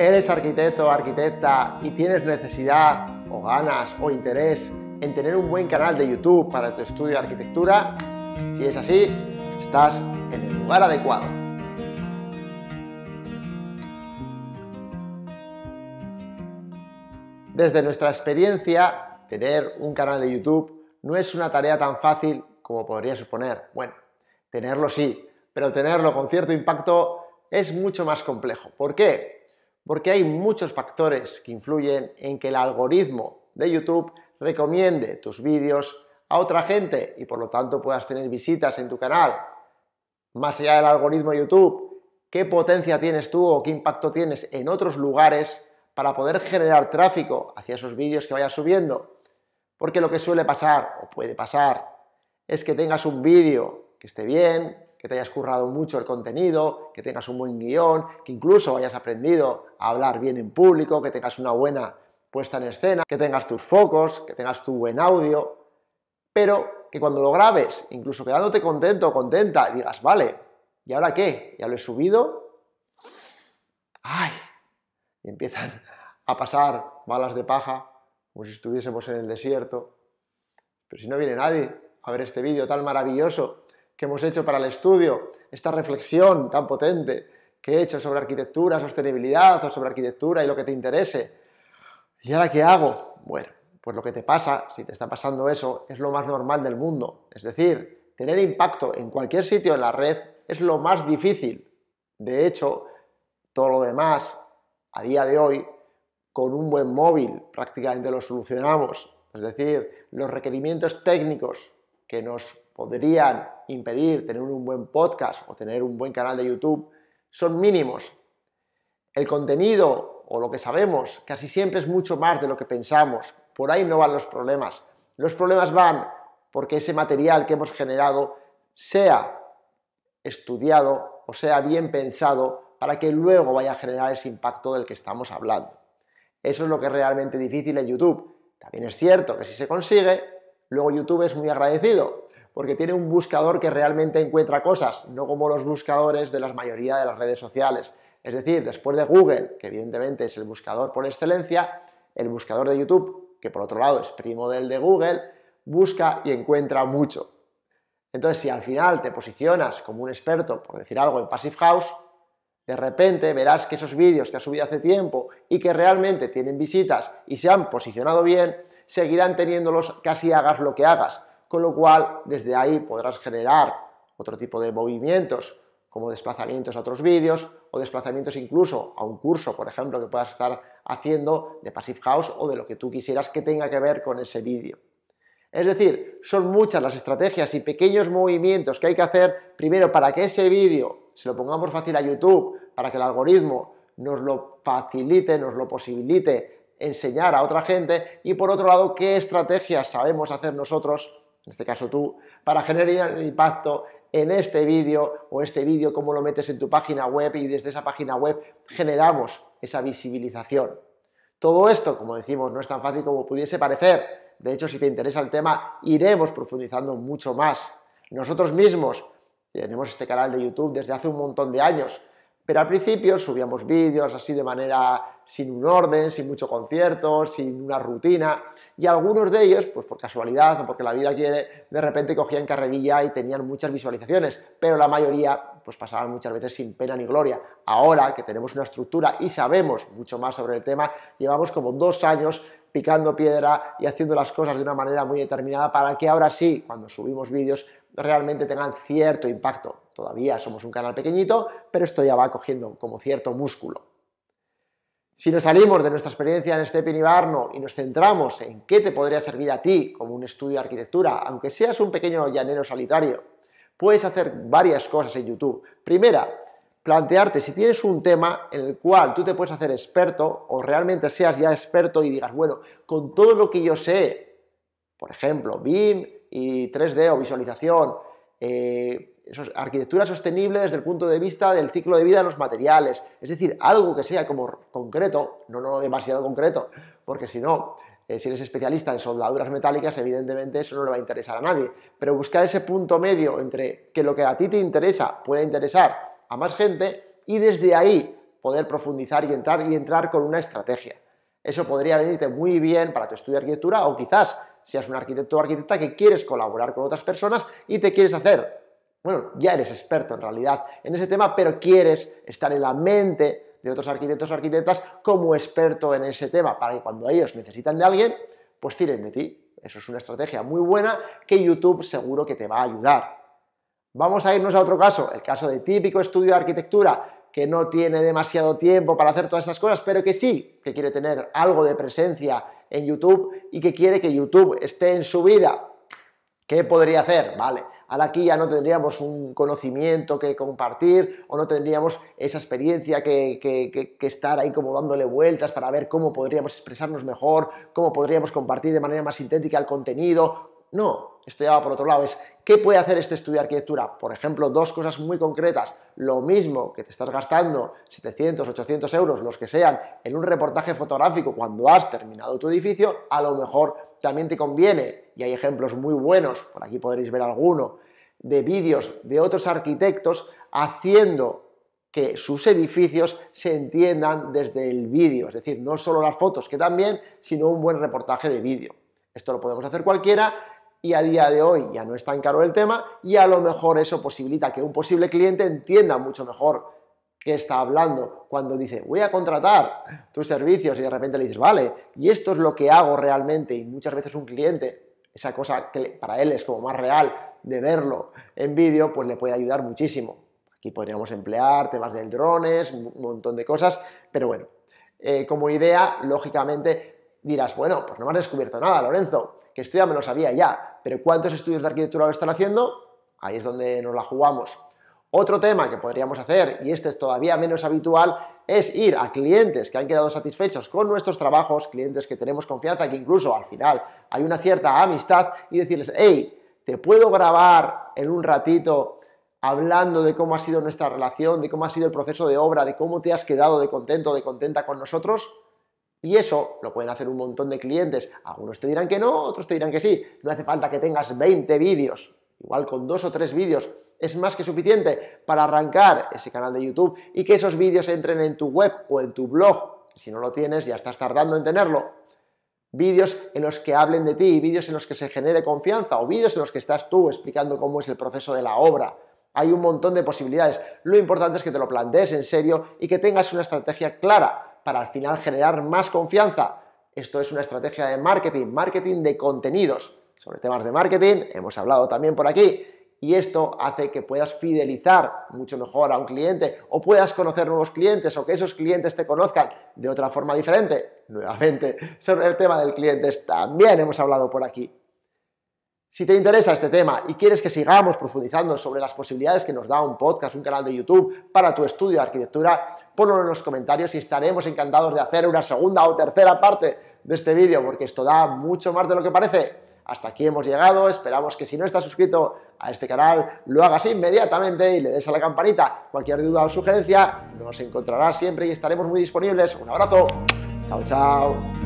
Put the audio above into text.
¿Eres arquitecto o arquitecta y tienes necesidad o ganas o interés en tener un buen canal de YouTube para tu estudio de arquitectura? Si es así, estás en el lugar adecuado. Desde nuestra experiencia, tener un canal de YouTube no es una tarea tan fácil como podría suponer. Bueno, tenerlo sí, pero tenerlo con cierto impacto es mucho más complejo. ¿Por qué? porque hay muchos factores que influyen en que el algoritmo de YouTube recomiende tus vídeos a otra gente y por lo tanto puedas tener visitas en tu canal. Más allá del algoritmo de YouTube, ¿qué potencia tienes tú o qué impacto tienes en otros lugares para poder generar tráfico hacia esos vídeos que vayas subiendo? Porque lo que suele pasar o puede pasar es que tengas un vídeo que esté bien, que te hayas currado mucho el contenido, que tengas un buen guión, que incluso hayas aprendido a hablar bien en público, que tengas una buena puesta en escena, que tengas tus focos, que tengas tu buen audio, pero que cuando lo grabes, incluso quedándote contento o contenta, digas, vale, ¿y ahora qué? ¿Ya lo he subido? ¡Ay! Y empiezan a pasar balas de paja, como si estuviésemos en el desierto. Pero si no viene nadie a ver este vídeo tan maravilloso, que hemos hecho para el estudio, esta reflexión tan potente que he hecho sobre arquitectura, sostenibilidad sobre arquitectura y lo que te interese. ¿Y ahora qué hago? Bueno, pues lo que te pasa, si te está pasando eso, es lo más normal del mundo. Es decir, tener impacto en cualquier sitio en la red es lo más difícil. De hecho, todo lo demás, a día de hoy, con un buen móvil prácticamente lo solucionamos. Es decir, los requerimientos técnicos que nos podrían impedir tener un buen podcast o tener un buen canal de YouTube son mínimos. El contenido o lo que sabemos casi siempre es mucho más de lo que pensamos. Por ahí no van los problemas. Los problemas van porque ese material que hemos generado sea estudiado o sea bien pensado para que luego vaya a generar ese impacto del que estamos hablando. Eso es lo que es realmente difícil en YouTube. También es cierto que si se consigue, luego YouTube es muy agradecido porque tiene un buscador que realmente encuentra cosas, no como los buscadores de la mayoría de las redes sociales. Es decir, después de Google, que evidentemente es el buscador por excelencia, el buscador de YouTube, que por otro lado es primo del de Google, busca y encuentra mucho. Entonces, si al final te posicionas como un experto, por decir algo, en Passive House, de repente verás que esos vídeos que has subido hace tiempo y que realmente tienen visitas y se han posicionado bien, seguirán teniéndolos casi hagas lo que hagas con lo cual desde ahí podrás generar otro tipo de movimientos como desplazamientos a otros vídeos o desplazamientos incluso a un curso, por ejemplo, que puedas estar haciendo de Passive House o de lo que tú quisieras que tenga que ver con ese vídeo. Es decir, son muchas las estrategias y pequeños movimientos que hay que hacer primero para que ese vídeo se lo pongamos fácil a YouTube, para que el algoritmo nos lo facilite, nos lo posibilite enseñar a otra gente y por otro lado qué estrategias sabemos hacer nosotros en este caso tú, para generar impacto en este vídeo o este vídeo, cómo lo metes en tu página web y desde esa página web generamos esa visibilización. Todo esto, como decimos, no es tan fácil como pudiese parecer. De hecho, si te interesa el tema, iremos profundizando mucho más. Nosotros mismos tenemos este canal de YouTube desde hace un montón de años. Pero al principio subíamos vídeos así de manera sin un orden, sin mucho concierto, sin una rutina, y algunos de ellos, pues por casualidad o porque la vida quiere, de repente cogían carrerilla y tenían muchas visualizaciones, pero la mayoría pues pasaban muchas veces sin pena ni gloria. Ahora que tenemos una estructura y sabemos mucho más sobre el tema, llevamos como dos años picando piedra y haciendo las cosas de una manera muy determinada para que ahora sí, cuando subimos vídeos, realmente tengan cierto impacto. Todavía somos un canal pequeñito, pero esto ya va cogiendo como cierto músculo. Si nos salimos de nuestra experiencia en Stepin y y nos centramos en qué te podría servir a ti como un estudio de arquitectura, aunque seas un pequeño llanero solitario, puedes hacer varias cosas en YouTube. Primera, plantearte si tienes un tema en el cual tú te puedes hacer experto o realmente seas ya experto y digas, bueno, con todo lo que yo sé por ejemplo, BIM y 3D o visualización, eh, arquitectura sostenible desde el punto de vista del ciclo de vida de los materiales, es decir, algo que sea como concreto, no, demasiado concreto, porque si no, eh, si eres especialista en soldaduras metálicas, evidentemente eso no le va a interesar a nadie, pero buscar ese punto medio entre que lo que a ti te interesa pueda interesar a más gente y desde ahí poder profundizar y entrar y entrar con una estrategia. Eso podría venirte muy bien para tu estudio de arquitectura o quizás seas un arquitecto o arquitecta que quieres colaborar con otras personas y te quieres hacer, bueno, ya eres experto en realidad en ese tema, pero quieres estar en la mente de otros arquitectos o arquitectas como experto en ese tema, para que cuando ellos necesitan de alguien, pues tiren de ti. Eso es una estrategia muy buena que YouTube seguro que te va a ayudar. Vamos a irnos a otro caso, el caso de típico estudio de arquitectura que no tiene demasiado tiempo para hacer todas estas cosas, pero que sí, que quiere tener algo de presencia en YouTube y que quiere que YouTube esté en su vida. ¿Qué podría hacer? Vale, ahora aquí ya no tendríamos un conocimiento que compartir o no tendríamos esa experiencia que, que, que, estar ahí como dándole vueltas para ver cómo podríamos expresarnos mejor, cómo podríamos compartir de manera más sintética el contenido. No, esto ya va por otro lado, es ¿qué puede hacer este estudio de arquitectura? Por ejemplo, dos cosas muy concretas. Lo mismo que te estás gastando 700, 800 euros, los que sean, en un reportaje fotográfico cuando has terminado tu edificio, a lo mejor también te conviene, y hay ejemplos muy buenos, por aquí podréis ver alguno, de vídeos de otros arquitectos haciendo que sus edificios se entiendan desde el vídeo, es decir, no solo las fotos que también, sino un buen reportaje de vídeo. Esto lo podemos hacer cualquiera y a día de hoy ya no es tan caro el tema y a lo mejor eso posibilita que un posible cliente entienda mucho mejor qué está hablando cuando dice voy a contratar tus servicios y de repente le dices vale y esto es lo que hago realmente y muchas veces un cliente esa cosa que para él es como más real de verlo en vídeo pues le puede ayudar muchísimo aquí podríamos emplear temas del drones un montón de cosas pero bueno eh, como idea lógicamente dirás bueno pues no me has descubierto nada Lorenzo que esto ya me lo sabía ya, pero ¿cuántos estudios de arquitectura lo están haciendo? Ahí es donde nos la jugamos. Otro tema que podríamos hacer, y este es todavía menos habitual, es ir a clientes que han quedado satisfechos con nuestros trabajos, clientes que tenemos confianza, que incluso al final hay una cierta amistad, y decirles, hey, te puedo grabar en un ratito hablando de cómo ha sido nuestra relación, de cómo ha sido el proceso de obra, de cómo te has quedado de contento, de contenta con nosotros. Y eso lo pueden hacer un montón de clientes. Algunos te dirán que no, otros te dirán que sí. No hace falta que tengas 20 vídeos. Igual con dos o tres vídeos es más que suficiente para arrancar ese canal de YouTube y que esos vídeos entren en tu web o en tu blog. Si no lo tienes, ya estás tardando en tenerlo. Vídeos en los que hablen de ti, vídeos en los que se genere confianza o vídeos en los que estás tú explicando cómo es el proceso de la obra. Hay un montón de posibilidades. Lo importante es que te lo plantees en serio y que tengas una estrategia clara para al final generar más confianza. Esto es una estrategia de marketing, marketing de contenidos. Sobre temas de marketing hemos hablado también por aquí y esto hace que puedas fidelizar mucho mejor a un cliente o puedas conocer nuevos clientes o que esos clientes te conozcan de otra forma diferente. Nuevamente, sobre el tema del cliente también hemos hablado por aquí. Si te interesa este tema y quieres que sigamos profundizando sobre las posibilidades que nos da un podcast, un canal de YouTube para tu estudio de arquitectura, ponlo en los comentarios y estaremos encantados de hacer una segunda o tercera parte de este vídeo, porque esto da mucho más de lo que parece. Hasta aquí hemos llegado, esperamos que si no estás suscrito a este canal, lo hagas inmediatamente y le des a la campanita. Cualquier duda o sugerencia nos encontrarás siempre y estaremos muy disponibles. Un abrazo, chao chao.